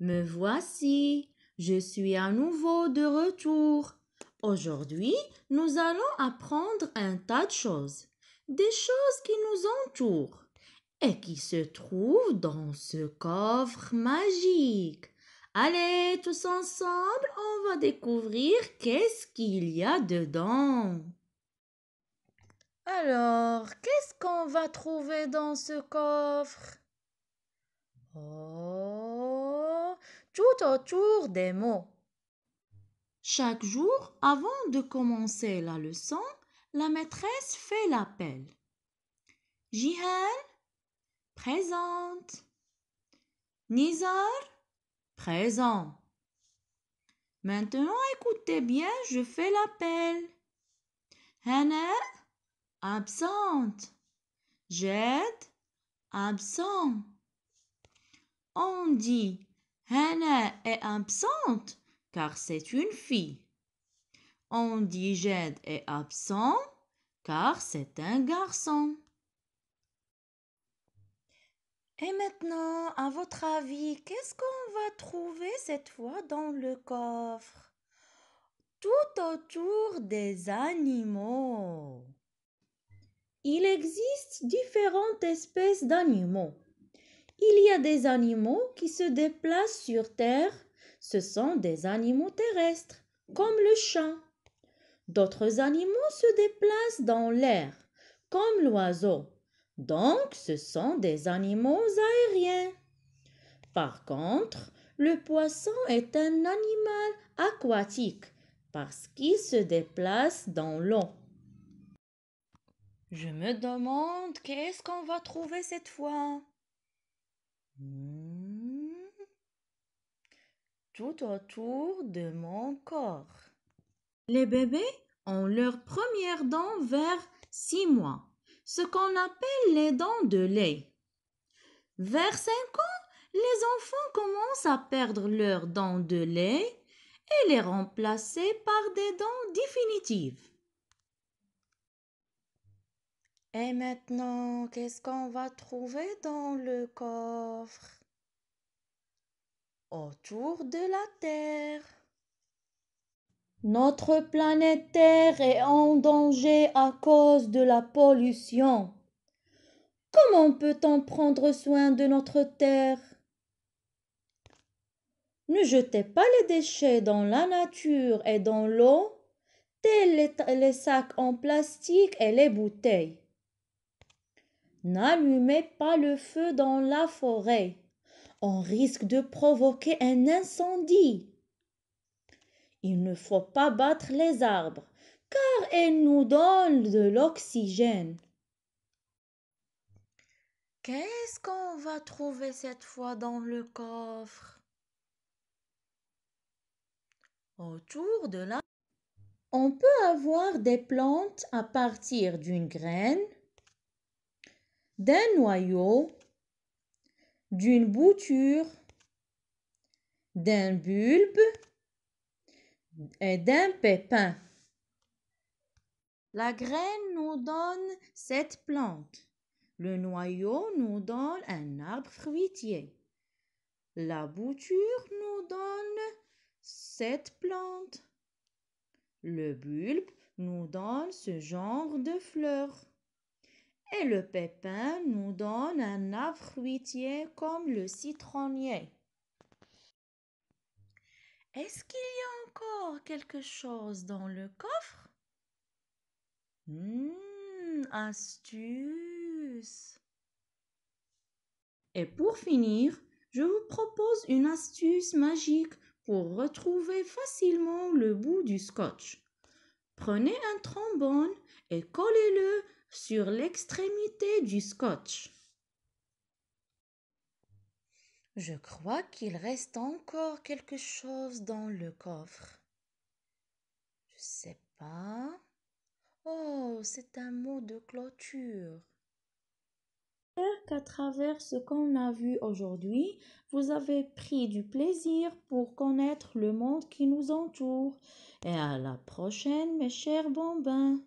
Me voici, je suis à nouveau de retour. Aujourd'hui, nous allons apprendre un tas de choses, des choses qui nous entourent et qui se trouvent dans ce coffre magique. Allez, tous ensemble, on va découvrir qu'est-ce qu'il y a dedans. Alors, qu'est-ce qu'on va trouver dans ce coffre autour des mots. Chaque jour, avant de commencer la leçon, la maîtresse fait l'appel. Jihan, présente. Nizar, présent. Maintenant, écoutez bien, je fais l'appel. Hana, absente. Jed, absent. On dit Hana est absente car c'est une fille. Jade est absent car c'est un garçon. Et maintenant, à votre avis, qu'est-ce qu'on va trouver cette fois dans le coffre Tout autour des animaux. Il existe différentes espèces d'animaux. Il y a des animaux qui se déplacent sur Terre. Ce sont des animaux terrestres, comme le chat. D'autres animaux se déplacent dans l'air, comme l'oiseau. Donc, ce sont des animaux aériens. Par contre, le poisson est un animal aquatique parce qu'il se déplace dans l'eau. Je me demande qu'est-ce qu'on va trouver cette fois. Hmm. tout autour de mon corps. Les bébés ont leurs premières dents vers six mois, ce qu'on appelle les dents de lait. Vers cinq ans, les enfants commencent à perdre leurs dents de lait et les remplacer par des dents définitives. Et maintenant, qu'est-ce qu'on va trouver dans le coffre Autour de la Terre. Notre planète Terre est en danger à cause de la pollution. Comment peut-on prendre soin de notre Terre Ne jetez pas les déchets dans la nature et dans l'eau, tels les sacs en plastique et les bouteilles. N'allumez pas le feu dans la forêt. On risque de provoquer un incendie. Il ne faut pas battre les arbres, car ils nous donnent de l'oxygène. Qu'est-ce qu'on va trouver cette fois dans le coffre Autour de là, on peut avoir des plantes à partir d'une graine, d'un noyau, d'une bouture, d'un bulbe et d'un pépin. La graine nous donne cette plante. Le noyau nous donne un arbre fruitier. La bouture nous donne cette plante. Le bulbe nous donne ce genre de fleurs et le pépin nous donne un arbre fruitier comme le citronnier. Est-ce qu'il y a encore quelque chose dans le coffre Hum, astuce. Et pour finir, je vous propose une astuce magique pour retrouver facilement le bout du scotch. Prenez un trombone et collez-le sur l'extrémité du scotch. Je crois qu'il reste encore quelque chose dans le coffre. Je sais pas. Oh, c'est un mot de clôture. J'espère qu'à travers ce qu'on a vu aujourd'hui, vous avez pris du plaisir pour connaître le monde qui nous entoure. Et à la prochaine, mes chers bambins.